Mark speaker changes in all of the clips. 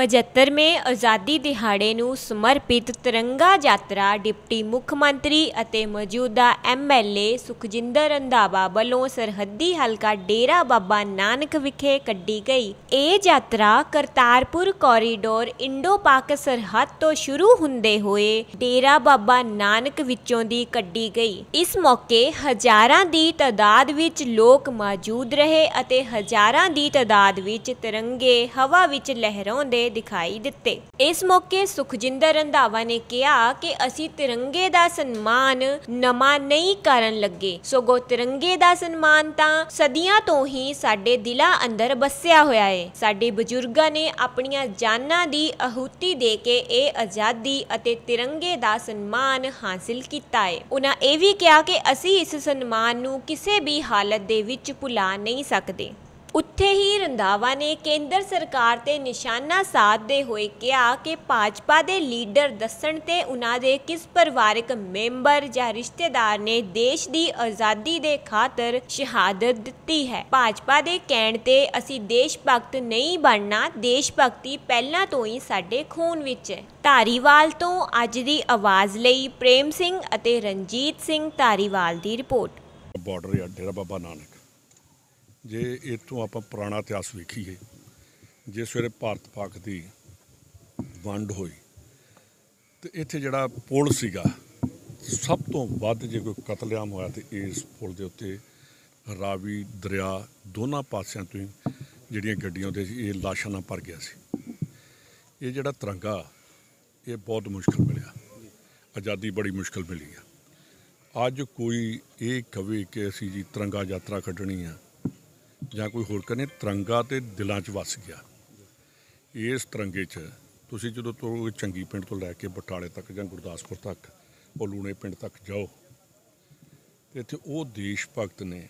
Speaker 1: 75ਵੇਂ ਆਜ਼ਾਦੀ ਦਿਹਾੜੇ ਨੂੰ ਸਮਰਪਿਤ ਤਿਰੰਗਾ ਯਾਤਰਾ ਡਿਪਟੀ ਮੁੱਖ ਮੰਤਰੀ ਅਤੇ ਮੌਜੂਦਾ ਐਮਐਲਏ ਸੁਖਜਿੰਦਰ ਰੰਧਾਵਾ ਵੱਲੋਂ ਸਰਹੱਦੀ ਹਲਕਾ ਡੇਰਾ ਬਾਬਾ ਨਾਨਕ ਵਿਖੇ ਕੱਢੀ ਗਈ ਇਹ ਯਾਤਰਾ ਕਰਤਾਰਪੁਰ ਕੋਰੀਡੋਰ ਇੰਡੋ ਪਾਕ ਸਰਹੱਦ ਤੋਂ ਸ਼ੁਰੂ ਹੁੰਦੇ ਹੋਏ ਡੇਰਾ ਬਾਬਾ ਨਾਨਕ ਵਿੱਚੋਂ ਦੀ ਕੱਢੀ ਗਈ ਇਸ ਮੌਕੇ ਹਜ਼ਾਰਾਂ ਦੀ ਤਦਾਦ ਵਿੱਚ ਲੋਕ ਮੌਜੂਦ ਰਹੇ ਅਤੇ ਹਜ਼ਾਰਾਂ ਦੀ ਤਦਾਦ ਵਿੱਚ ਤਿਰੰਗੇ ਹਵਾ ਵਿੱਚ ਲਹਿਰਾਉਂਦੇ ਹੋਏ ਦਿਖਾਈ ਦਿੱਤੇ ਇਸ ਮੌਕੇ ਸੁਖਜਿੰਦਰ ਰੰਧਾਵਾ ਨੇ ਕਿਹਾ ਕਿ ਅਸੀਂ ਤਿਰੰਗੇ ਦਾ ਸਨਮਾਨ ਨਮਾ ਨਹੀਂ ਕਰਨ ਲੱਗੇ ਗੋ ਤਿਰੰਗੇ ਦਾ ਸਨਮਾਨ ਤਾਂ ਸਦੀਆਂ ਤੋਂ ਹੀ ਸਾਡੇ ਦਿਲਾਂ ਅੰਦਰ ਬਸਿਆ ਹੋਇਆ ਹੈ ਸਾਡੇ ਬਜ਼ੁਰਗਾਂ ਨੇ ਆਪਣੀਆਂ ਜਾਨਾਂ ਦੀ ਅਹੂਤੀ ਦੇ ਕੇ ਇਹ ਆਜ਼ਾਦੀ ਅਤੇ ਤਿਰੰਗੇ ਦਾ ਸਨਮਾਨ ਹਾਸਲ ਕੀਤਾ ਹੈ ਉਹਨਾਂ ਇਹ ਵੀ ਕਿਹਾ ਕਿ ਅਸੀਂ ਇਸ ਸਨਮਾਨ ਨੂੰ ਕਿਸੇ ਵੀ ਹਾਲਤ ਦੇ ਵਿੱਚ ਭੁਲਾ ਨਹੀਂ ਸਕਦੇ ਉੱਥੇ ਹੀ ਰੰਦਾਵਾ ਨੇ ਕੇਂਦਰ ਸਰਕਾਰ ਤੇ ਨਿਸ਼ਾਨਾ ਸਾਧਦੇ ਹੋਏ ਕਿਹਾ ਕਿ ਭਾਜਪਾ ਦੇ ਲੀਡਰ ਦੱਸਣ ਤੇ ਉਹਨਾਂ ਦੇ ਕਿਸ ਪਰਿਵਾਰਕ ਮੈਂਬਰ ਜਾਂ ਰਿਸ਼ਤੇਦਾਰ ਨੇ ਦੇਸ਼ ਦੀ ਆਜ਼ਾਦੀ ਦੇ ਖਾਤਰ ਸ਼ਹਾਦਤ ਦਿੱਤੀ ਹੈ ਭਾਜਪਾ ਦੇ ਕਹਿਣ ਤੇ ਅਸੀਂ ਦੇਸ਼ ਭਗਤ ਨਹੀਂ ਬਣਨਾ ਦੇਸ਼ ਭਗਤੀ ਪਹਿਲਾਂ ਤੋਂ ਹੀ ਸਾਡੇ ਖੂਨ ਵਿੱਚ ਹੈ ਧਾਰੀਵਾਲ ਤੋਂ ਅੱਜ ਦੀ ਆਵਾਜ਼ ਲਈ ਪ੍ਰੇਮ ਸਿੰਘ ਅਤੇ ਰਣਜੀਤ ਸਿੰਘ ਧਾਰੀਵਾਲ ਦੀ ਰਿਪੋਰਟ
Speaker 2: ਬਾਰਡਰ ਡੇਰਾ ਬਾਬਾ ਨਾਨਕ ਜੇ ਇਹ ਤੋਂ ਆਪਾਂ ਪੁਰਾਣਾ ਇਤਿਹਾਸ ਵੇਖੀਏ ਜੇ ਸਵੇਰੇ ਭਾਰਤ ਪਾਕ ਦੀ ਵੰਡ ਹੋਈ ਤੇ ਇੱਥੇ ਜਿਹੜਾ ਪੁਲ ਸੀਗਾ ਸਭ ਤੋਂ ਵੱਧ ਜੇ ਕੋਈ ਕਤਲੇਆਮ ਹੋਇਆ ਤੇ ਇਸ ਪੁਲ ਦੇ ਉੱਤੇ ਰਾਵੀ ਦਰਿਆ ਦੋਨਾਂ ਪਾਸਿਆਂ ਤੋਂ ਜਿਹੜੀਆਂ ਗੱਡੀਆਂ ਤੇ ਇਹ ਲਾਸ਼ਾਂ ਨਾਲ ਭਰ ਗਿਆ ਸੀ ਇਹ ਜਿਹੜਾ ਤਰੰਗਾ ਇਹ ਬਹੁਤ ਮੁਸ਼ਕਲ ਮਿਲਿਆ ਆਜ਼ਾਦੀ ਬੜੀ ਮੁਸ਼ਕਲ ਮਿਲੀ ਆ ਅੱਜ ਕੋਈ ਇਹ ਕਵੇ ਕਿ ਅਸੀਂ ਜੀ ਤਰੰਗਾ ਯਾਤਰਾ ਕੱਢਣੀ ਆ ਜਾਂ ਕੋਈ ਹੋਰ ਕਰਨੇ ਤਿਰੰਗਾ ਤੇ ਦਿਲਾਂ 'ਚ ਵਸ ਗਿਆ ਇਸ ਤਿਰੰਗੇ 'ਚ ਤੁਸੀਂ ਜਦੋਂ ਤੋਂ ਚੰਗੀ ਪਿੰਡ ਤੋਂ ਲੈ ਕੇ ਬਟਾਲੇ ਤੱਕ ਜਾਂ ਗੁਰਦਾਸਪੁਰ ਤੱਕ ਉਹ ਲੂਣੇ ਪਿੰਡ ਤੱਕ ਜਾਓ ਤੇ ਇੱਥੇ ਉਹ ਦੇਸ਼ ਭਗਤ ਨੇ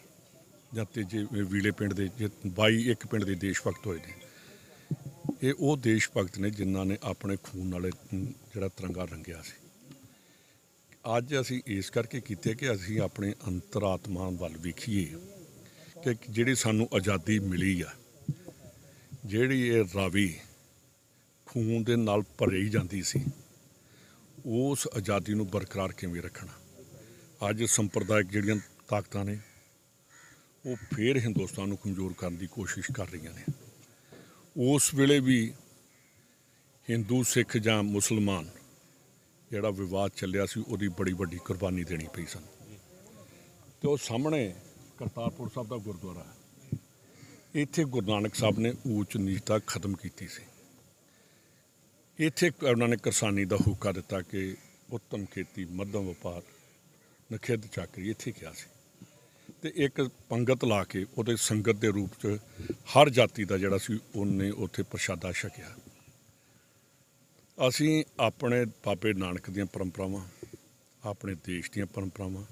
Speaker 2: ਜਾਂ ਤੇ ਜੇ ਵੀਲੇ ਪਿੰਡ ਦੇ ਜੇ 22 ਇੱਕ ਪਿੰਡ ਦੇ ਦੇਸ਼ ਭਗਤ ਹੋਏ ਨੇ ਇਹ ਉਹ ਦੇਸ਼ ਭਗਤ ਨੇ ਜਿਨ੍ਹਾਂ ਨੇ ਆਪਣੇ ਖੂਨ ਨਾਲ ਜਿਹੜਾ ਤਿਰੰਗਾ ਰੰਗਿਆ ਸੀ ਅੱਜ ਅਸੀਂ ਇਸ ਕਰਕੇ ਕੀਤੇ ਕਿ ਅਸੀਂ ਆਪਣੇ ਅੰਤਰਾਤਮਾ ਵੱਲ ਵੇਖੀਏ ਕਿ ਜਿਹੜੀ ਸਾਨੂੰ ਆਜ਼ਾਦੀ ਮਿਲੀ ਆ ਜਿਹੜੀ ਇਹ ਰਾਵੀ ਖੂਨ ਦੇ ਨਾਲ ਭਰੀ ਜਾਂਦੀ ਸੀ ਉਸ ਆਜ਼ਾਦੀ ਨੂੰ ਬਰਕਰਾਰ ਕਿਵੇਂ ਰੱਖਣਾ ਅੱਜ ਸੰਪਰਦਾਇਕ ਜਿਹੜੀਆਂ ਤਾਕਤਾਂ ਨੇ ਉਹ ਫੇਰ ਹਿੰਦੁਸਤਾਨ ਨੂੰ ਕਮਜ਼ੋਰ ਕਰਨ ਦੀ ਕੋਸ਼ਿਸ਼ ਕਰ ਰਹੀਆਂ ਨੇ ਉਸ ਵੇਲੇ ਵੀ ਹਿੰਦੂ ਸਿੱਖ ਜਾਂ ਮੁਸਲਮਾਨ ਜਿਹੜਾ ਵਿਵਾਦ ਚੱਲਿਆ ਸੀ ਉਹਦੀ ਬੜੀ ਵੱਡੀ ਕੁਰਬਾਨੀ ਦੇਣੀ ਪਈ ਸਾਨੂੰ ਤੇ ਉਹ ਸਾਹਮਣੇ ਕਰਤਾਰਪੁਰ ਸਾਹਿਬ ਦਾ ਗੁਰਦੁਆਰਾ ਹੈ ਇੱਥੇ ਗੁਰੂ ਨਾਨਕ ਸਾਹਿਬ ਨੇ ਊਚ ਨੀਚਤਾ ਖਤਮ ਕੀਤੀ ਸੀ ਇੱਥੇ ਉਹਨਾਂ ਨੇ ਕਿਸਾਨੀ ਦਾ ਹੁਕਾ ਦਿੱਤਾ ਕਿ ਉੱਤਮ ਖੇਤੀ ਮੱਧਮ ਵਪਾਰ ਨਖੇਦ ਚੱਕਰੀ ਇੱਥੇ ਕਿਹਾ ਸੀ ਤੇ ਇੱਕ ਪੰਗਤ ਲਾ ਕੇ ਉਹਦੇ ਸੰਗਤ ਦੇ ਰੂਪ 'ਚ ਹਰ ਜਾਤੀ ਦਾ ਜਿਹੜਾ ਸੀ ਉਹਨੇ ਉੱਥੇ ਪ੍ਰਸ਼ਾਦਾ ਛਕਿਆ ਅਸੀਂ ਆਪਣੇ ਪਾਪੇ ਨਾਨਕ ਦੀਆਂ ਪਰੰਪਰਾਵਾਂ ਆਪਣੇ ਦੇਸ਼ ਦੀਆਂ ਪਰੰਪਰਾਵਾਂ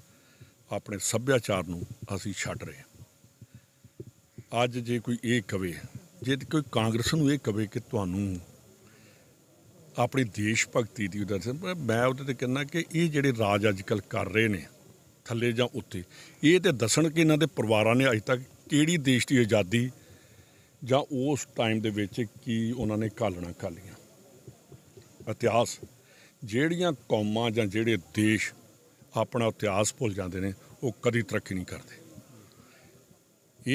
Speaker 2: ਆਪਣੇ ਸੱਭਿਆਚਾਰ ਨੂੰ ਅਸੀਂ ਛੱਡ ਰਹੇ ਹਾਂ ਅੱਜ ਜੇ ਕੋਈ ਇਹ ਕਵੇ ਜੇ ਕੋਈ ਕਾਂਗਰਸ ਨੂੰ ਇਹ ਕਵੇ ਕਿ ਤੁਹਾਨੂੰ ਆਪਣੀ ਦੇਸ਼ ਭਗਤੀ ਦੀ ਉਦਰਸ਼ਨ ਮੈਂ ਉਹਦੇ ਤੇ ਕਹਿੰਦਾ ਕਿ ਇਹ ਜਿਹੜੇ ਰਾਜ ਅੱਜਕੱਲ ਕਰ ਰਹੇ ਨੇ ਥੱਲੇ ਜਾਂ ਉੱਤੇ ਇਹ ਤੇ ਦੱਸਣ ਕਿ ਇਹਨਾਂ ਦੇ ਪਰਿਵਾਰਾਂ ਨੇ ਅਜੇ ਤੱਕ ਕਿਹੜੀ ਦੇਸ਼ ਦੀ ਆਜ਼ਾਦੀ ਜਾਂ ਉਸ ਟਾਈਮ ਦੇ ਵਿੱਚ ਕੀ ਉਹਨਾਂ ਨੇ ਕਾਲਣਾ ਕਾਲੀਆਂ ਇਤਿਹਾਸ ਜਿਹੜੀਆਂ ਕੌਮਾਂ ਜਾਂ ਜਿਹੜੇ ਦੇਸ਼ ਆਪਣਾ ਇਤਿਹਾਸ ਭੁੱਲ ਜਾਂਦੇ ਨੇ ਉਹ ਕਦੀ ਤਰੱਕੀ ਨਹੀਂ ਕਰਦੇ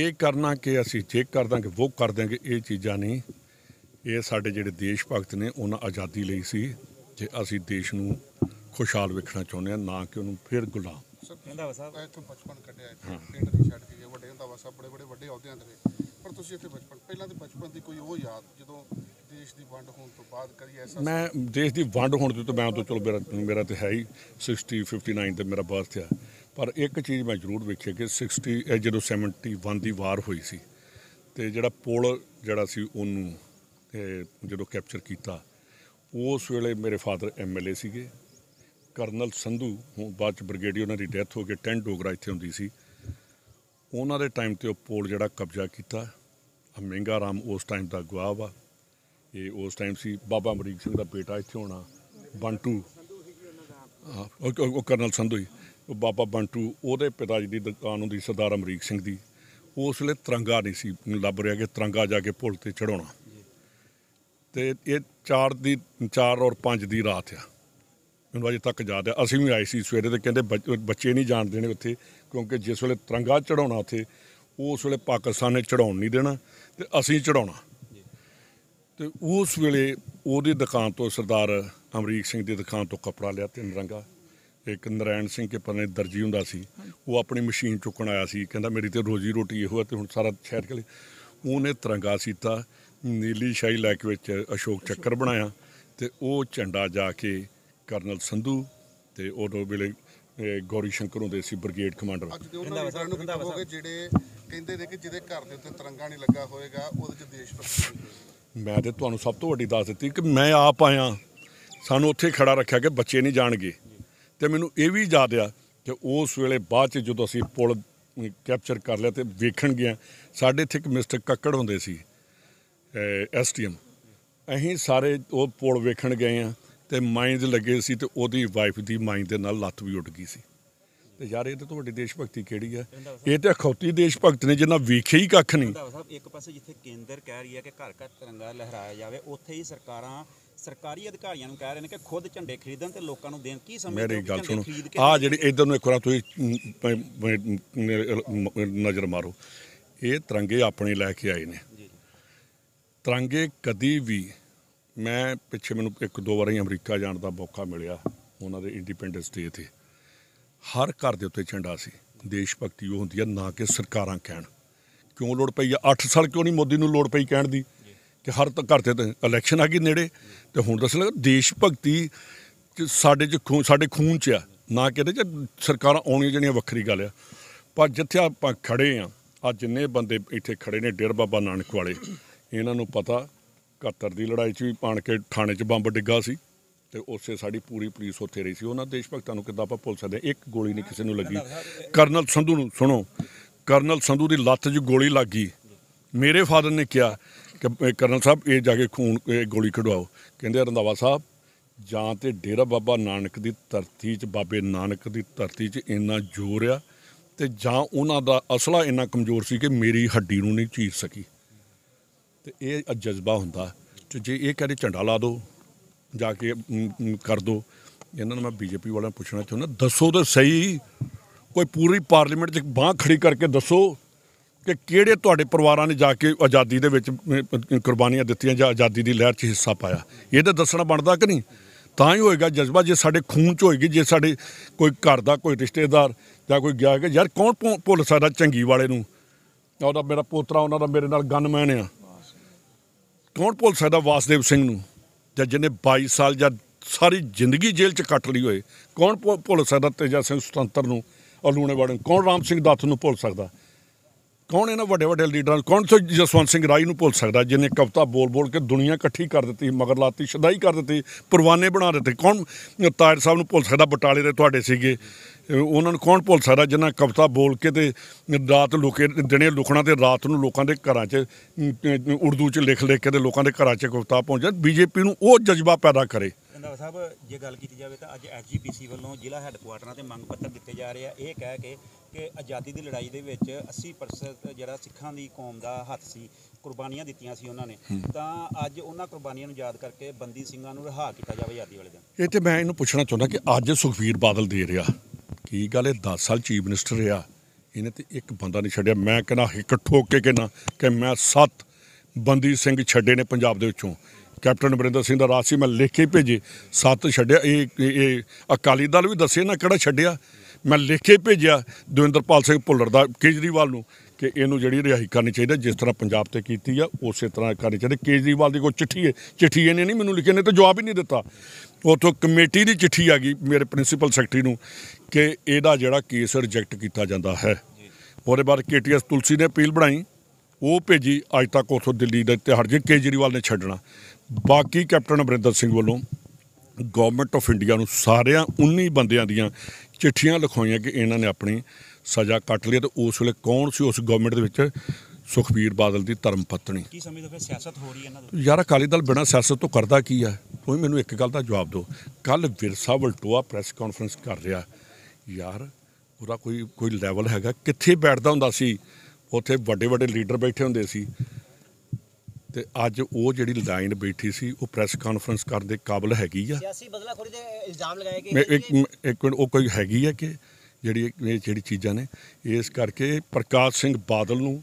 Speaker 2: ਇਹ ਕਰਨਾ ਕਿ ਅਸੀਂ ਜੇ ਕਰਦਾਂਗੇ ਉਹ ਕਰ ਇਹ ਚੀਜ਼ਾਂ ਨਹੀਂ ਇਹ ਸਾਡੇ ਜਿਹੜੇ ਦੇਸ਼ ਭਗਤ ਨੇ ਉਹਨਾਂ ਆਜ਼ਾਦੀ ਲਈ ਸੀ ਜੇ ਅਸੀਂ ਦੇਸ਼ ਨੂੰ ਖੁਸ਼ਹਾਲ ਵੇਖਣਾ ਚਾਹੁੰਦੇ ਆ ਨਾ ਕਿ ਉਹਨੂੰ ਫਿਰ ਗੁਲਾਮ ਸਰ ਕਹਿੰਦਾ ਵਾ ਸਾਹਿਬ ਇੱਥੋਂ ਬਚਪਨ ਕੱਢਿਆ ਇੱਥੇ ਪਿੰਡ ਨਹੀਂ ਛੱਡ ਕੇ ਵੱਡੇ ਵਾ ਸਾਹਿਬ ਬੜੇ ਬੜੇ ਵੱਡੇ ਅਹੁਦਿਆਂ ਤੇ ਪਰ ਤੁਸੀਂ ਇੱਥੇ ਬਚਪਨ ਪਹਿਲਾਂ ਤੇ ਬਚਪਨ ਦੀ ਕੋਈ ਉਹ ਯਾਦ ਜਦੋਂ ਦੇਸ਼ ਦੀ ਵੰਡ ਹੋਣ ਤੋਂ ਬਾਅਦ ਕਰੀ ਐਸਾ ਮੈਂ ਦੇਸ਼ ਦੀ ਵੰਡ ਹੋਣ ਤੋਂ ਮੈਂ ਤਾਂ ਚਲੋ ਮੇਰਾ ਮੇਰਾ ਤੇ ਹੈ ਹੀ 60 59 ਤੇ ਮੇਰਾ ਬਰਥ ਆ ਪਰ ਇੱਕ ਚੀਜ਼ ਮੈਂ ਜ਼ਰੂਰ ਵੇਖੀ ਕਿ 60 ਜਦੋਂ 71 ਦੀ ਵਾਰ ਹੋਈ ਸੀ ਤੇ ਜਿਹੜਾ ਪੁਲ ਜਿਹੜਾ ਸੀ ਉਹਨੂੰ ਜਦੋਂ ਕੈਪਚਰ ਕੀਤਾ ਉਸ ਵੇਲੇ ਮੇਰੇ ਫਾਦਰ ਐਮਐਲਏ ਸੀਗੇ ਕਰਨਲ ਸੰਧੂ ਹੁਣ ਬਾਅਦ ਚ ਬ੍ਰਿਗੇਡੀ ਉਹਨਾਂ ਦੀ ਡੈਥ ਹੋ ਕੇ ਟੈਂਟ ਡੋਗਰਾ ਇੱਥੇ ਹੁੰਦੀ ਸੀ ਉਹਨਾਂ ਦੇ ਟਾਈਮ ਤੇ ਉਹ ਪੋਲ ਜਿਹੜਾ ਕਬਜ਼ਾ ਕੀਤਾ ਮਹਿੰਗਾ ਰਾਮ ਉਸ ਟਾਈਮ ਦਾ ਗਵਾਹ ਵਾ ਇਹ ਉਸ ਟਾਈਮ ਸੀ ਬਾਬਾ ਅਮਰੀਕ ਸਿੰਘ ਦਾ ਬੇਟਾ ਇੱਥੇ ਹੋਣਾ ਬੰਟੂ ਉਹ- ਕਰਨਲ ਸੰਧੂ ਉਹ ਬਾਬਾ ਬੰਟੂ ਉਹਦੇ ਪਿਤਾ ਜੀ ਦੀ ਦੁਕਾਨ ਹੁੰਦੀ ਸਰਦਾਰ ਅਮਰੀਕ ਸਿੰਘ ਦੀ ਉਸ ਵੇਲੇ ਤਿਰੰਗਾ ਨਹੀਂ ਸੀ ਲੱਭ ਰਿਹਾ ਕਿ ਤਿਰੰਗਾ ਜਾ ਕੇ ਪੁਲ ਤੇ ਚੜਾਉਣਾ ਤੇ ਇਹ 4 ਦੀ 4 ਔਰ 5 ਦੀ ਰਾਤ ਆ ਮੈਨੂੰ ਅਜੇ ਤੱਕ ਯਾਦ ਅਸੀਂ ਵੀ ਆਏ ਸੀ ਸਵੇਰੇ ਤੇ ਕਹਿੰਦੇ ਬੱਚੇ ਨਹੀਂ ਜਾਣ ਦੇਣੇ ਉੱਥੇ ਕਿਉਂਕਿ ਜਿਸ ਵੇਲੇ ਤਿਰੰਗਾ ਚੜਾਉਣਾ ਉੱਥੇ ਉਸ ਵੇਲੇ ਪਾਕਿਸਤਾਨ ਨੇ ਚੜਾਉਣ ਨਹੀਂ ਦੇਣਾ ਤੇ ਅਸੀਂ ਚੜਾਉਣਾ ਤੇ ਉਸ ਵੇਲੇ ਉਹਦੀ ਦੁਕਾਨ ਤੋਂ ਸਰਦਾਰ ਅਮਰੀਕ ਸਿੰਘ ਦੀ ਦੁਕਾਨ ਤੋਂ ਕਪੜਾ ਲਿਆ ਤਿੰਨ ਰੰਗਾ ਇੱਕ ਨਰੈਣ ਸਿੰਘ ਕੇ ਪਰਨੇ ਦਰਜੀ ਹੁੰਦਾ ਸੀ ਉਹ ਆਪਣੀ ਮਸ਼ੀਨ ਚੁੱਕਣ ਆਇਆ ਸੀ ਕਹਿੰਦਾ ਮੇਰੀ ਤੇ ਰੋਜੀ ਰੋਟੀ ਇਹੋ ਹੈ ਤੇ ਹੁਣ ਸਾਰਾ ਸ਼ਹਿਰ ਕਲੇ ਉਹਨੇ ਤਿਰੰਗਾ ਸੀਤਾ ਨੀਲੀ ਸ਼ਾਈ ਲੈ ਕੇ ਵਿੱਚ ਅਸ਼ੋਕ ਚੱਕਰ ਬਣਾਇਆ ਤੇ ਉਹ ਝੰਡਾ ਜਾ ਕੇ ਕਰਨਲ ਸੰਧੂ ਤੇ ਉਦੋਂ ਵੇਲੇ ਗੌਰੀ ਸ਼ੰਕਰ ਹੁੰਦੇ ਸੀ ਬ੍ਰਿਗੇਡ ਕਮਾਂਡਰ ਨੂੰ ਜਿਹੜੇ ਕਹਿੰਦੇ ਨੇ ਕਿ ਜਿਹਦੇ ਘਰ ਦੇ ਉੱਤੇ ਤਿਰੰਗਾ ਨਹੀਂ ਲੱਗਾ ਹੋਏਗਾ ਉਹਦੇ ਚ ਦੇਸ਼ ਭਗਤੀ ਮੈਂ ਤੇ ਤੁਹਾਨੂੰ ਸਭ ਤੋਂ ਵੱਡੀ ਦੱਸ ਦਿੱਤੀ ਕਿ ਮੈਂ ਆਪ ਆਇਆ ਸਾਨੂੰ ਉੱਥੇ ਖੜਾ ਰੱਖਿਆ ਕਿ ਬੱਚੇ ਨਹੀਂ ਜਾਣਗੇ ਤੇ ਮੈਨੂੰ ਇਹ ਵੀ ਯਾਦ ਆ ਕਿ ਉਸ ਵੇਲੇ ਬਾਅਦ ਚ ਜਦੋਂ ਅਸੀਂ ਪੁਲ ਕੈਪਚਰ ਕਰ ਲਿਆ ਤੇ ਵੇਖਣ ਗਏ ਸਾਡੇ ਇੱਥੇ ਇੱਕ ਮਿਸਟਰ ਕੱਕੜ ਹੁੰਦੇ ਸੀ ਐਸਟੀਐਮ ਅਸੀਂ ਸਾਰੇ ਉਹ ਪੁਲ ਵੇਖਣ ਗਏ ਆ ਤੇ ਮਾਈਂਡ ਲੱਗੇ ਸੀ ਤੇ ਉਹਦੀ ਵਾਈਫ ਦੀ ਮਾਈਂਡ ਦੇ ਨਾਲ ਲੱਤ ਵੀ ਉੱਡ ਗਈ ਸੀ ਤੇ ਯਾਰ ਇਹ ਤਾਂ ਤੁਹਾਡੀ ਦੇਸ਼ ਭਗਤੀ ਕਿਹੜੀ ਹੈ ਇਹ ਤੇ ਖੌਤੀ ਦੇਸ਼ ਭਗਤ ਨੇ ਜਿਨ੍ਹਾਂ ਵੇਖਿਆ ਹੀ ਕੱਖ ਨਹੀਂ ਸਾਹਿਬ ਇੱਕ ਪਾਸੇ ਜਿੱਥੇ ਕੇਂਦਰ ਕਹਿ ਰਹੀ ਹੈ ਕਿ ਘਰ ਘਰ ਤਿਰੰਗਾ ਲਹਿਰਾਇਆ ਜਾਵੇ ਉੱਥੇ ਹੀ ਸਰਕਾਰਾਂ ਸਰਕਾਰੀ ਅਧਿਕਾਰੀਆਂ ਨੂੰ ਕਹਿ ਰਹੇ ਨੇ
Speaker 1: ਕਿ ਖੁਦ ਝੰਡੇ ਖਰੀਦਣ ਤੇ ਲੋਕਾਂ ਨੂੰ ਦੇਣ ਕੀ ਸਮਝਦੇ ਮੇਰੀ ਗੱਲ ਸੁਣੋ
Speaker 2: ਆ ਜਿਹੜੀ ਇਧਰ ਨੂੰ ਇੱਕ ਵਾਰ ਤੁਸੀਂ ਨਜ਼ਰ ਮਾਰੋ ਇਹ ਤਿਰੰਗੇ ਆਪਣੇ ਲੈ ਕੇ ਆਏ ਨੇ ਤਿਰੰਗੇ ਕਦੀ ਵੀ ਮੈਂ ਪਿੱਛੇ ਮੈਨੂੰ ਇੱਕ ਦੋ ਵਾਰੀ ਅਮਰੀਕਾ ਜਾਣ ਦਾ ਮੌਕਾ ਮਿਲਿਆ ਉਹਨਾਂ ਦੇ ਇੰਡੀਪੈਂਡੈਂਸ ਡੇ ਤੇ ਹਰ ਘਰ ਦੇ ਉੱਤੇ ਝੰਡਾ ਸੀ ਦੇਸ਼ ਭਗਤੀ ਉਹ ਹੁੰਦੀ ਹੈ ਨਾ ਕਿ ਸਰਕਾਰਾਂ ਕਹਿਣ ਕਿਉਂ ਲੋੜ ਪਈ ਆ 8 ਸਾਲ ਕਿਉਂ ਨਹੀਂ ਮੋਦੀ ਨੂੰ ਲੋੜ ਪਈ ਕਹਿਣ ਦੀ ਕਿ ਹਰ ਘਰ ਤੇ ਇਲੈਕਸ਼ਨ ਆ ਗਈ ਨੇੜੇ ਤੇ ਹੁਣ ਦੱਸ ਲੱਗਾ ਦੇਸ਼ ਭਗਤੀ ਸਾਡੇ ਚ ਸਾਡੇ ਖੂਨ ਚ ਆ ਨਾ ਇਹਦੇ ਚ ਸਰਕਾਰਾਂ ਆਉਣੀਆਂ ਜਿਹੜੀਆਂ ਵੱਖਰੀ ਗੱਲ ਆ ਪਰ ਜਿੱਥੇ ਆਪਾਂ ਖੜੇ ਆ ਆ ਜਿੰਨੇ ਬੰਦੇ ਇੱਥੇ ਖੜੇ ਨੇ ਡੇਰ ਬਾਬਾ ਨਾਨਕ ਵਾਲੇ ਇਹਨਾਂ ਨੂੰ ਪਤਾ 71 ਦੀ ਲੜਾਈ 'ਚ ਵੀ ਪਾਣ ਕੇ ਥਾਣੇ 'ਚ ਬੰਬ ਡਿੱਗਾ ਸੀ ਤੇ ਉਸੇ ਸਾਡੀ ਪੂਰੀ ਪੁਲਿਸ ਉੱਥੇ ਰਹੀ ਸੀ ਉਹਨਾਂ ਦੇਸ਼ ਭਗਤਾਂ ਨੂੰ ਕਿੱਦਾਂ ਆਪਾਂ ਭੁੱਲ ਸਕਦੇ ਇੱਕ ਗੋਲੀ ਨਹੀਂ ਕਿਸੇ ਨੂੰ ਲੱਗੀ ਕਰਨਲ ਸੰਧੂ ਨੂੰ ਸੁਣੋ ਕਰਨਲ ਸੰਧੂ ਦੀ ਲੱਤ 'ਚ ਗੋਲੀ ਲੱਗੀ ਮੇਰੇ ਫਾਦਰ ਨੇ ਕਿਹਾ ਕਿ ਕਰਨਲ ਸਾਹਿਬ ਇਹ ਜਾ ਕੇ ਖੂਨ ਇਹ ਗੋਲੀ ਕਢਵਾਓ ਕਹਿੰਦੇ ਰੰਧਾਵਾ ਸਾਹਿਬ ਜਾਂ ਤੇ ਡੇਰਾ ਬਾਬਾ ਨਾਨਕ ਦੀ ਧਰਤੀ 'ਚ ਬਾਬੇ ਨਾਨਕ ਦੀ ਧਰਤੀ 'ਚ ਇੰਨਾ ਜ਼ੋਰ ਆ ਤੇ ਜਾਂ ਉਹਨਾਂ ਦਾ ਅਸਲਾ ਇੰਨਾ ਕਮਜ਼ੋਰ ਸੀ ਕਿ ਮੇਰੀ ਹੱਡੀ ਨੂੰ ਨਹੀਂ ਚੀਰ ਸਕੀ ਤੇ ਇਹ ਜਜ਼ਬਾ ਹੁੰਦਾ ਤੇ ਜੇ ਇਹ ਕਹਿੰਦੇ ਝੰਡਾ ਲਾ ਦਿਓ ਜਾ ਕੇ ਕਰ ਦੋ ਇਹਨਾਂ ਨੂੰ ਮੈਂ ਬੀਜੇਪੀ ਵਾਲਿਆਂ ਨੂੰ ਪੁੱਛਣਾ ਚਾਹੁੰਦਾ ਦੱਸੋ ਤਾਂ ਸਹੀ ਕੋਈ ਪੂਰੀ ਪਾਰਲੀਮੈਂਟ 'ਚ ਬਾਹ ਖੜੀ ਕਰਕੇ ਦੱਸੋ ਕਿ ਕਿਹੜੇ ਤੁਹਾਡੇ ਪਰਿਵਾਰਾਂ ਨੇ ਜਾ ਕੇ ਆਜ਼ਾਦੀ ਦੇ ਵਿੱਚ ਕੁਰਬਾਨੀਆਂ ਦਿੱਤੀਆਂ ਜਾਂ ਆਜ਼ਾਦੀ ਦੀ ਲਹਿਰ 'ਚ ਹਿੱਸਾ ਪਾਇਆ ਇਹ ਤਾਂ ਦੱਸਣਾ ਬਣਦਾ ਕਿ ਨਹੀਂ ਤਾਂ ਹੀ ਹੋਏਗਾ ਜਜ਼ਬਾ ਜੇ ਸਾਡੇ ਖੂਨ 'ਚ ਹੋਏਗੀ ਜੇ ਸਾਡੇ ਕੋਈ ਘਰ ਦਾ ਕੋਈ ਰਿਸ਼ਤੇਦਾਰ ਜਾਂ ਕੋਈ ਗਿਆ ਕਿ ਯਾਰ ਕੌਣ ਭੁੱਲ ਸਕਦਾ ਚੰਗੀ ਵਾਲੇ ਨੂੰ ਉਹਦਾ ਮੇਰਾ ਪੋਤਰਾ ਉਹਨਾਂ ਦਾ ਮੇਰੇ ਨਾਲ ਗਨਮੈਨ ਆ ਕੌਣ ਭੁੱਲ ਸਕਦਾ ਵਾਸਦੇਵ ਸਿੰਘ ਨੂੰ ਜਾਂ ਜਿਹਨੇ 22 ਸਾਲ ਜਾਂ ਸਾਰੀ ਜ਼ਿੰਦਗੀ ਜੇਲ੍ਹ 'ਚ ਕੱਟ ਲਈ ਹੋਏ ਕੌਣ ਭੁੱਲ ਸਕਦਾ ਤੇਜਾ ਸਿੰਘ ਸੁਤੰਤਰ ਨੂੰ ਔਰ ਲੂਣੇਵਾੜੇ ਨੂੰ ਕੌਣ ਰਾਮ ਸਿੰਘ ਦੱਤ ਨੂੰ ਭੁੱਲ ਸਕਦਾ ਕੌਣ ਇਹਨਾਂ ਵੱਡੇ ਵੱਡੇ ਲੀਡਰਾਂ ਕੌਣ ਸੋ ਜਸਵੰਤ ਸਿੰਘ ਰਾਏ ਨੂੰ ਭੁੱਲ ਸਕਦਾ ਜਿਹਨੇ ਕਵਤਾ ਬੋਲ ਬੋਲ ਕੇ ਦੁਨੀਆ ਇਕੱਠੀ ਕਰ ਦਿੱਤੀ ਮਗਰ ਲਾਤੀ ਸ਼ਦਾਈ ਕਰ ਦਿੱਤੀ ਪਰਵਾਨੇ ਬਣਾ ਦਿੱਤੇ ਕੌਣ ਤਾਇਰ ਸਾਹਿਬ ਨੂੰ ਭੁੱਲ ਸਕਦਾ ਬਟਾਲੇ ਦੇ ਤੁਹਾਡੇ ਸੀਗੇ ਉਹਨਾਂ ਨੂੰ ਕੌਣ ਭੁੱਲ ਸਕਦਾ ਜਿਨ੍ਹਾਂ ਕਵਤਾ ਬੋਲ ਕੇ ਤੇ ਰਾਤ ਲੋਕੇ ਦਿਨੇ ਲੁਕਣਾ ਤੇ ਰਾਤ ਨੂੰ ਲੋਕਾਂ ਦੇ ਘਰਾਂ 'ਚ ਉਰਦੂ 'ਚ ਲਿਖ ਲਿਖ ਕੇ ਤੇ ਲੋਕਾਂ ਦੇ ਘਰਾਂ 'ਚ ਕਵਤਾ ਪਹੁੰਚਾ ਬੀਜੇਪੀ ਨੂੰ ਉਹ ਜਜ਼ਬਾ ਪੈਦਾ ਕਰੇ ਰੰਧਾਵਾ ਸਾਹਿਬ ਜੇ ਗੱਲ ਕੀਤੀ ਜਾਵੇ ਤਾਂ ਅੱਜ ਐਸਜੀਪੀਸੀ ਵੱਲੋਂ ਜ਼ਿਲ੍ਹਾ ਹੈੱਡਕੁਆਟਰਾਂ ਤੇ ਮੰਗ ਪੱਤਰ ਦਿੱਤੇ ਜਾ ਰਹੇ ਆ ਇਹ ਕਹਿ ਕੇ ਕਿ ਆਜ਼ਾਦੀ ਦੀ ਲੜਾਈ ਦੇ ਵਿੱਚ 80% ਜਿਹੜਾ ਸਿੱਖਾਂ ਦੀ ਕੌਮ ਦਾ ਹੱਥ ਸੀ ਕੁਰਬਾਨੀਆਂ ਦਿੱਤੀਆਂ ਸੀ ਉਹਨਾਂ ਨੇ ਤਾਂ ਅੱਜ ਉਹਨਾਂ ਕੁਰਬਾਨੀਆਂ ਨੂੰ ਯਾਦ ਕਰਕੇ ਬੰਦੀ ਸਿੰਘਾਂ ਨੂੰ ਰਿਹਾ ਕੀਤਾ ਜਾਵੇ ਆਜ਼ਾਦੀ ਵਾਲੇ ਦਿਨ ਇਹ ਤੇ ਮੈਂ ਇਹਨੂੰ ਪੁੱਛਣਾ ਚਾਹੁੰਦਾ ਕਿ ਅੱਜ ਸੁਖਵੀਰ ਬਾਦਲ ਦੇ ਰਿਹਾ ਕੀ ਗੱਲ ਹੈ 10 ਸਾਲ ਚੀਫ ਮਿਨਿਸਟਰ ਰਿਹਾ ਇਹਨੇ ਤੇ ਇੱਕ ਬੰਦਾ ਨਹੀਂ ਛੱਡਿਆ ਮੈਂ ਕਹਿੰਦਾ ਇਕੱਠੋ ਕੇ ਕਹਿੰਦਾ ਕਿ ਮੈਂ ਸੱਤ ਬੰਦੀ ਸਿੰਘ ਛੱਡੇ ਨੇ ਪੰਜਾਬ ਦੇ ਵਿੱਚੋਂ ਕੈਪਟਨ ਅਮਰਿੰਦਰ ਸਿੰਘ ਦਾ ਰਾਸੀ ਮੈਂ ਲਿਖ ਕੇ ਭੇਜੇ ਸੱਤ ਛੱਡਿਆ ਇਹ ਇਹ ਅਕਾਲੀ ਦਲ ਵੀ ਦੱਸੇ ਨਾ ਕਿਹੜਾ ਛੱਡਿਆ ਮੈਂ ਲਿਖ ਕੇ ਭੇਜਿਆ ਦਵਿੰਦਰਪਾਲ ਸਿੰਘ ਭੁੱਲਰ ਦਾ ਕੇਜਰੀਵਾਲ ਨੂੰ ਕਿ ਇਹਨੂੰ ਜਿਹੜੀ ਰਿਹਾਈ ਕਰਨੀ ਚਾਹੀਦੀ ਜਿਸ ਤਰ੍ਹਾਂ ਪੰਜਾਬ ਤੇ ਕੀਤੀ ਆ ਉਸੇ ਤਰ੍ਹਾਂ ਕਰਨੀ ਚਾਹੀਦੀ ਕੇਜਰੀਵਾਲ ਦੀ ਕੋਈ ਚਿੱਠੀ ਹੈ ਚਿੱਠੀ ਇਹਨੇ ਨਹੀਂ ਮੈਨੂੰ ਲਿਖੇ ਨੇ ਤਾਂ ਜਵਾਬ ਹੀ ਨਹੀਂ ਦਿੱਤਾ ਉਥੋਂ ਕਮੇਟੀ ਦੀ ਚਿੱਠੀ ਆ ਗਈ ਮੇਰੇ ਪ੍ਰਿੰਸੀਪਲ ਸੈਕਟਰੀ ਨੂੰ ਕਿ ਇਹਦਾ ਜਿਹੜਾ ਕੇਸ ਰਿਜੈਕਟ ਕੀਤਾ ਜਾਂਦਾ ਹੈ ਉਹਦੇ ਬਾਅਦ ਕੇਟੀਐਸ ਤੁਲਸੀ ਨੇ ਅਪੀਲ ਬਣਾਈ ਉਹ ਭੇਜੀ ਅੱਜ ਤੱਕ ਉਥੋਂ ਦਿੱਲੀ ਦੇ ਤਿਹਾੜ ਜੇ ਕੇਜਰੀਵਾਲ ਨੇ ਛੱਡਣਾ ਬਾਕੀ ਕੈਪਟਨ ਅਮਰਿੰਦਰ ਸਿੰਘ ਵੱਲੋਂ ਗਵਰਨਮੈਂਟ ਆਫ ਇੰਡੀਆ ਨੂੰ ਸਾਰਿਆਂ 19 ਬੰਦਿਆਂ ਦੀਆਂ ਚਿੱਠੀਆਂ ਲਿਖਾਈਆਂ ਕਿ ਇਹਨਾਂ ਨੇ ਆਪਣੀ ਸਜ਼ਾ ਕੱਟ ਲਈ ਤੇ ਉਸ ਵੇਲੇ ਕੌਣ ਸੀ ਉਸ ਗਵਰਨਮੈਂਟ ਦੇ ਵਿੱਚ ਸੁਖਬੀਰ ਬਾਦਲ ਦੀ ਧਰਮ ਪਤਨੀ
Speaker 1: ਕੀ ਸਮਝਦੇ ਫਿਰ ਸਿਆਸਤ ਹੋ ਰਹੀ ਹੈ ਇਹਨਾਂ ਦੇ ਯਾਰ
Speaker 2: ਅਕਾਲੀ ਦਲ ਬਿਨਾਂ ਸਿਆਸਤ ਤੋਂ ਕਰਦਾ ਕੀ ਆ ਕੋਈ ਮੈਨੂੰ ਇੱਕ ਗੱਲ ਦਾ ਜਵਾਬ ਦਿਓ ਕੱਲ ਵਿਰਸਾ ਵਲਟੋਆ ਪ੍ਰੈਸ ਕਾਨਫਰੰਸ ਕਰ ਰਿਹਾ ਯਾਰ ਉਹਦਾ ਕੋਈ ਕੋਈ ਲੈਵਲ ਹੈਗਾ ਕਿੱਥੇ ਬੈਠਦਾ ਹੁੰਦਾ ਸੀ ਉੱਥੇ ਵੱਡੇ ਵੱਡੇ ਲੀਡਰ ਬੈਠੇ ਹੁੰਦੇ ਸੀ ਤੇ ਅੱਜ ਉਹ ਜਿਹੜੀ ਲਾਈਨ ਬੈਠੀ ਸੀ ਉਹ ਪ੍ਰੈਸ ਕਾਨਫਰੰਸ ਕਰਨ ਦੇ ਕਾਬਿਲ ਹੈਗੀ ਆ
Speaker 1: ਸਿਆਸੀ ਬਦਲਾਖੋਰੀ ਦੇ ਇਲਜ਼ਾਮ ਲਗਾਏ ਕਿ
Speaker 2: ਇੱਕ ਇੱਕ ਮਿੰਟ ਉਹ ਕੋਈ ਹੈਗੀ ਆ ਕਿ ਜਿਹੜੀ ਇਹ ਜਿਹੜੀ ਚੀਜ਼ਾਂ ਨੇ ਇਸ ਕਰਕੇ ਪ੍ਰਕਾਸ਼ ਸਿੰਘ ਬਾਦਲ ਨੂੰ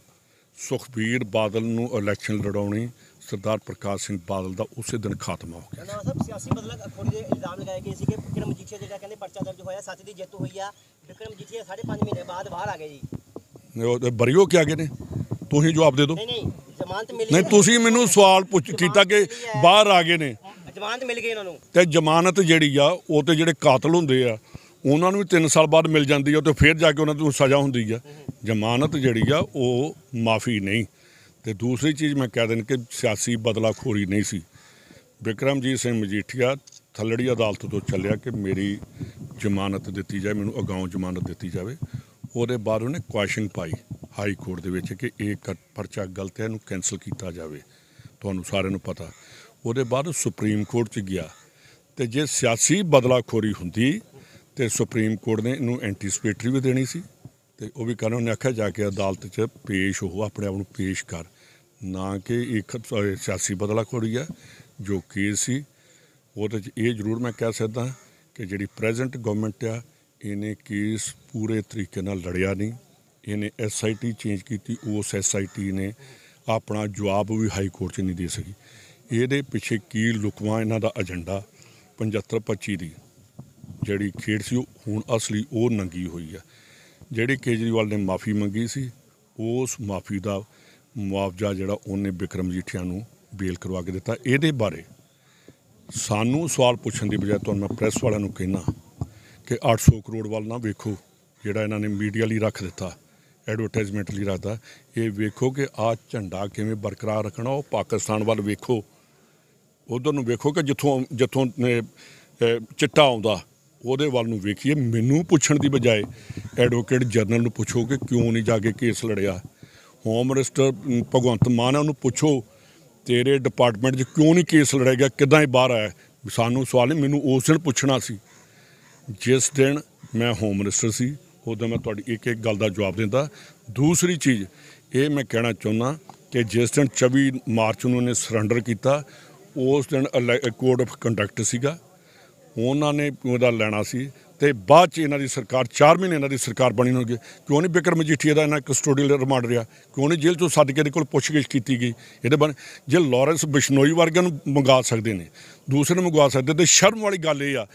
Speaker 2: ਸੁਖਬੀਰ ਬਾਦਲ ਨੂੰ ਇਲੈਕਸ਼ਨ ਲੜਾਉਣੀ ਸਰਦਾਰ ਪ੍ਰਕਾਸ਼ ਸਿੰਘ ਬਾਦਲ ਦਾ ਉਸੇ ਦਿਨ ਖਾਤਮਾ ਹੋ
Speaker 1: ਗਿਆ ਨਾ ਸਿਆਸੀ ਬਦਲਾ ਖੋਰੀ ਦੇ ਇਲਜ਼ਾਮ ਲਗਾਏ ਗਏ ਸੀ ਕਿ ਵਿਕਰਮ ਜੀਠੀਆ ਜਿਹੜਾ ਕਹਿੰਦੇ ਪਰਚਾ ਦਰਜ ਹੋਇਆ ਸੱਚ ਦੀ ਜਿੱਤ ਹੋਈ ਆ ਵਿਕਰਮ ਜੀਠੀਆ 5.5 ਮਹੀਨੇ ਬਾਅਦ ਬਾਹਰ ਆ ਗਏ ਜੀ
Speaker 2: ਉਹ ਬਰੀਓ ਕਿ ਗਏ ਨੇ ਤੁਸੀਂ ਜਵਾਬ ਦੇ ਦਿਓ ਨਹੀਂ
Speaker 1: ਨਹੀਂ ਜ਼ਮਾਨਤ ਮਿਲੀ ਨਹੀਂ ਤੁਸੀਂ ਮੈਨੂੰ ਸਵਾਲ ਪੁੱਛ ਕੀਤਾ ਕਿ
Speaker 2: ਬਾਹਰ ਆ ਗਏ ਨੇ ਜ਼ਮਾਨਤ ਮਿਲ ਗਈ ਇਹਨਾਂ ਨੂੰ ਤੇ ਜ਼ਮਾਨਤ ਜਿਹੜੀ ਆ ਉਹ ਤੇ ਜਿਹੜੇ ਕਾਤਲ ਹੁੰਦੇ ਆ ਉਹਨਾਂ ਨੂੰ ਵੀ 3 ਸਾਲ ਬਾਅਦ ਮਿਲ ਜਾਂਦੀ ਆ ਤੇ ਫਿਰ ਜਾ ਕੇ ਉਹਨਾਂ ਨੂੰ ਸਜ਼ਾ ਹੁੰਦੀ ਆ ਜ਼ਮਾਨਤ ਜਿਹੜੀ ਆ ਉਹ ਮਾਫੀ ਨਹੀਂ ਤੇ ਦੂਸਰੀ ਚੀਜ਼ ਮੈਂ ਕਹਿ ਦੇਣ ਕਿ ਸਿਆਸੀ ਬਦਲਾਖੋਰੀ ਨਹੀਂ ਸੀ ਵਿਕਰਮਜੀਤ ਸਿੰਘ ਮਜੀਠੀਆ ਥੱਲੜੀ ਅਦਾਲਤ ਤੋਂ ਚੱਲਿਆ ਕਿ ਮੇਰੀ ਜ਼ਮਾਨਤ ਦਿੱਤੀ ਜਾਏ ਮੈਨੂੰ ਅਗਾਉਂ ਜ਼ਮਾਨਤ ਦਿੱਤੀ ਜਾਵੇ ਉਹਦੇ ਬਾਅਦ ਉਹਨੇ ਕੁਐਸ਼ਨ ਪਾਈ ਹਾਈ ਕੋਰਟ ਦੇ ਵਿੱਚ ਕਿ ਇਹ ਪਰਚਾ ਗਲਤ ਹੈ ਇਹਨੂੰ ਕੈਨਸਲ ਕੀਤਾ ਜਾਵੇ ਤੁਹਾਨੂੰ ਸਾਰਿਆਂ ਨੂੰ ਪਤਾ ਉਹਦੇ ਬਾਅਦ ਸੁਪਰੀਮ ਕੋਰਟ 'ਚ ਗਿਆ ਤੇ ਜੇ ਸਿਆਸੀ ਬਦਲਾਖੋਰੀ ਹੁੰਦੀ ਤੇ ਸੁਪਰੀਮ ਕੋਰਟ ਨੇ ਇਹਨੂੰ ਐਂਟੀਸਪੇਟਰੀ ਵੀ ਦੇਣੀ ਸੀ ਤੇ ਉਹ ਵੀ ਕਾਨੂੰਨ ਨੇ ਆਖਿਆ ਜਾ ਕੇ ਅਦਾਲਤ 'ਚ ਪੇਸ਼ ਹੋ ਆਪਣੇ ਆਪ ਨੂੰ ਪੇਸ਼ ਕਰ ਨਾ ਕਿ ਇੱਕ ਸਿਆਸੀ ਬਦਲਾਖੋਰੀ ਹੈ ਜੋ ਕੇਸ ਸੀ ਉਹਦੇ 'ਚ ਇਹ ਜ਼ਰੂਰ ਮੈਂ ਕਹਿ ਸਕਦਾ ਕਿ ਜਿਹੜੀ ਪ੍ਰੈਜ਼ੈਂਟ ਗਵਰਨਮੈਂਟ ਆ ਇਹਨੇ ਕੇਸ ਪੂਰੇ ਤਰੀਕੇ ਨਾਲ ਲੜਿਆ ਨਹੀਂ ਇਹਨੇ ਐਸਆਈਟੀ ਚੇਂਜ ਕੀਤੀ ਉਸ ਐਸਆਈਟੀ ਨੇ ਆਪਣਾ ਜਵਾਬ ਵੀ ਹਾਈ ਕੋਰਟ 'ਚ ਨਹੀਂ ਦੇ ਸਕੀ ਇਹਦੇ ਪਿੱਛੇ ਕੀ ਲੁਕਵਾ ਇਹਨਾਂ ਦਾ ਏਜੰਡਾ 7525 ਦੀ ਜਿਹੜੀ ਖੇਡ ਸੀ ਉਹ ਹੁਣ ਅਸਲੀ ਉਹ ਨੰਗੀ ਹੋਈ ਆ ਜਿਹੜੀ ਕੇਜਰੀਵਾਲ ਨੇ ਮਾਫੀ ਮੰਗੀ ਸੀ ਉਸ ਮਾਫੀ ਦਾ ਮੁਆਵਜ਼ਾ ਜਿਹੜਾ ਉਹਨੇ ਵਿਕਰਮ ਜੀਠਿਆ ਨੂੰ ਬੇਲ ਕਰਵਾ ਕੇ ਦਿੱਤਾ ਇਹਦੇ ਬਾਰੇ ਸਾਨੂੰ ਸਵਾਲ ਪੁੱਛਣ ਦੀ ਬਜਾਏ ਤੁਹਾਨੂੰ ਮੈਂ ਪ੍ਰੈਸ ਵਾਲਿਆਂ ਨੂੰ ਕਹਿਣਾ ਕਿ 800 ਕਰੋੜ ਵੱਲ ਨਾ ਵੇਖੋ ਜਿਹੜਾ ਇਹਨਾਂ ਨੇ ਮੀਡੀਆ ਲਈ ਰੱਖ ਦਿੱਤਾ ਐਡਵਰਟਾਈਜ਼ਮੈਂਟ ਲਈ ਰਾਤਾ ਇਹ ਵੇਖੋ ਕਿ ਆ ਝੰਡਾ ਕਿਵੇਂ ਬਰਕਰਾਰ ਰੱਖਣਾ ਉਹ ਪਾਕਿਸਤਾਨ ਵੱਲ ਵੇਖੋ ਉਧਰ ਨੂੰ ਵੇਖੋ ਕਿ ਜਿੱਥੋਂ ਜਿੱਥੋਂ ਚਿੱਟਾ ਆਉਂਦਾ ਉਹਦੇ ਵੱਲ ਨੂੰ ਵੇਖੀਏ ਮੈਨੂੰ ਪੁੱਛਣ ਦੀ ਬਜਾਏ ਐਡਵੋਕੇਟ ਜਨਰਲ ਨੂੰ ਪੁੱਛੋ ਕਿ ਕਿਉਂ ਨਹੀਂ ਜਾ ਕੇ ਕੇਸ ਲੜਿਆ ਹੋਮ ਮਿਨਿਸਟਰ ਭਗਵੰਤ ਮਾਨ ਨੂੰ ਪੁੱਛੋ ਤੇਰੇ ਡਿਪਾਰਟਮੈਂਟ 'ਚ ਕਿਉਂ ਨਹੀਂ ਕੇਸ ਲੜਿਆ ਗਿਆ ਕਿਦਾਂ ਇਹ ਬਾਹਰ ਆਇਆ ਸਾਨੂੰ ਸਵਾਲ ਮੈਨੂੰ ਉਸ ਦਿਨ ਪੁੱਛਣਾ ਸੀ ਜਿਸ ਦਿਨ ਮੈਂ ਹੋਮ ਮਿਨਿਸਟਰ ਸੀ ਉਦੋਂ ਮੈਂ ਤੁਹਾਡੀ ਇੱਕ ਇੱਕ ਗੱਲ ਦਾ ਜਵਾਬ ਦਿੰਦਾ ਦੂਸਰੀ ਚੀਜ਼ ਇਹ ਮੈਂ ਕਹਿਣਾ ਚਾਹੁੰਦਾ ਕਿ ਜਿਸ ਦਿਨ 24 ਮਾਰਚ ਨੂੰ ਉਹਨੇ ਸਰੈਂਡਰ ਕੀਤਾ ਉਸ ਦਿਨ ਕੋਡ ਆਫ ਕੰਡਕਟ ਸੀਗਾ ਉਹਨਾਂ ਨੇ ਉਹਦਾ ਲੈਣਾ ਸੀ ਤੇ ਬਾਅਦ ਚ ਇਹਨਾਂ ਦੀ ਸਰਕਾਰ 4 ਮਹੀਨੇ ਇਹਨਾਂ ਦੀ ਸਰਕਾਰ ਬਣੀ ਹੋਗੀ ਕਿਉਂ ਨਹੀਂ ਬਿਕਰ ਮਜੀਠੀਆ ਦਾ ਇਹਨਾਂ ਕਸਟੋਡੀਅਲ ਰਿਮਾਂਡ ਰਿਹਾ ਕਿਉਂ ਨਹੀਂ ਜੇਲ੍ਹ ਤੋਂ ਸੱਦ ਕੇ ਇਹਦੇ ਕੋਲ ਪੁੱਛਗਿੱਛ ਕੀਤੀ ਗਈ ਇਹਦੇ ਬਾਰੇ ਜੇ ਲਾਰੈਂਸ ਬਿਸ਼ਨੋਈ ਵਰਗਿਆਂ ਨੂੰ ਮੰਗਾ ਸਕਦੇ ਨੇ ਦੂਸਰੇ ਨੂੰ ਮੰਗਾ ਸਕਦੇ ਤੇ ਸ਼ਰਮ ਵਾਲੀ ਗੱਲ ਇਹ ਆ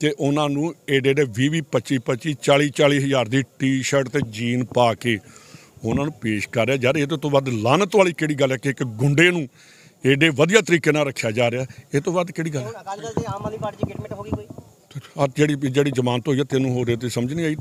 Speaker 2: ਤੇ ਉਹਨਾਂ ਨੂੰ ਏਡੇ ਏਡੇ 20 25 25 40 40 ਹਜ਼ਾਰ ਦੀ ਟੀ-ਸ਼ਰਟ ਤੇ ਜੀਨ ਪਾ ਕੇ ਉਹਨਾਂ ਨੂੰ ਪੇਸ਼ ਕਰ ਰਿਹਾ ਯਾਰ ਇਹ ਤੋਂ ਵੱਧ ਲਾਨਤ ਵਾਲੀ ਕਿਹੜੀ ਗੱਲ ਹੈ ਕਿ ਇੱਕ ਗੁੰਡੇ ਨੂੰ ਏਡੇ ਵਧੀਆ ਤਰੀਕੇ ਨਾਲ ਰੱਖਿਆ ਜਾ ਰਿਹਾ ਇਹ ਤੋਂ ਵੱਧ ਕਿਹੜੀ ਗੱਲ ਹੈ
Speaker 1: ਅਕਾਲੀ ਦਲ ਦੀ ਆਮ ਆਦਮੀ ਪਾਰਟੀ ਦੀ ਗਿਟਮਿਟ ਹੋ ਗਈ ਕੋਈ
Speaker 2: ਆ ਜਿਹੜੀ ਜਿਹੜੀ ਜ਼ਮਾਨਤ ਹੋਈ ਹੈ ਤੈਨੂੰ ਹੋ ਰਿਹਾ ਤੇ ਸਮਝ ਨਹੀਂ ਆਈ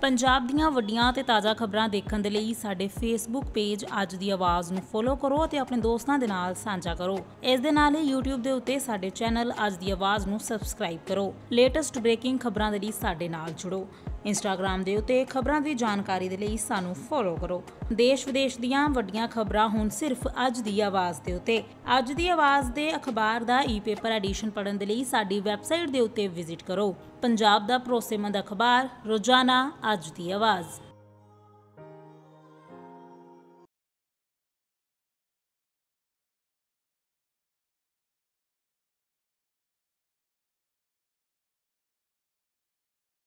Speaker 1: ਪੰਜਾਬ ਦੀਆਂ ਵੱਡੀਆਂ ਤੇ ਤਾਜ਼ਾ ਖਬਰਾਂ ਦੇਖਣ ਦੇ ਲਈ ਸਾਡੇ ਫੇਸਬੁੱਕ ਪੇਜ ਅੱਜ ਦੀ ਆਵਾਜ਼ ਨੂੰ ਫੋਲੋ ਕਰੋ ਅਤੇ ਆਪਣੇ ਦੋਸਤਾਂ ਦੇ ਨਾਲ ਸਾਂਝਾ ਕਰੋ ਇਸ ਦੇ ਨਾਲ ਹੀ YouTube ਦੇ ਉੱਤੇ ਸਾਡੇ ਚੈਨਲ ਅੱਜ ਦੀ ਆਵਾਜ਼ ਨੂੰ ਸਬਸਕ੍ਰਾਈਬ ਕਰੋ ਲੇਟੈਸਟ ਬ੍ਰੇਕਿੰਗ ਖਬਰਾਂ ਦੇ ਲਈ ਸਾਡੇ ਨਾਲ ਜੁੜੋ ਇੰਸਟਾਗ੍ਰam ਦੇ ਉਤੇ ਖਬਰਾਂ ਦੀ ਜਾਣਕਾਰੀ ਦੇ ਲਈ ਸਾਨੂੰ ਫੋਲੋ ਕਰੋ ਦੇਸ਼ ਵਿਦੇਸ਼ ਦੀਆਂ ਵੱਡੀਆਂ ਖਬਰਾਂ ਹੁਣ ਸਿਰਫ ਅੱਜ ਦੀ ਆਵਾਜ਼ ਦੇ ਉਤੇ ਅੱਜ ਦੀ ਆਵਾਜ਼ ਦੇ ਅਖਬਾਰ ਦਾ ਈ-ਪੇਪਰ ਐਡੀਸ਼ਨ ਪੜਨ ਦੇ ਲਈ ਸਾਡੀ ਵੈਬਸਾਈਟ ਦੇ ਉਤੇ ਵਿਜ਼ਿਟ ਕਰੋ ਪੰਜਾਬ ਦਾ ਭਰੋਸੇਮੰਦ ਅਖਬਾਰ ਰੋਜ਼ਾਨਾ ਅੱਜ ਦੀ ਆਵਾਜ਼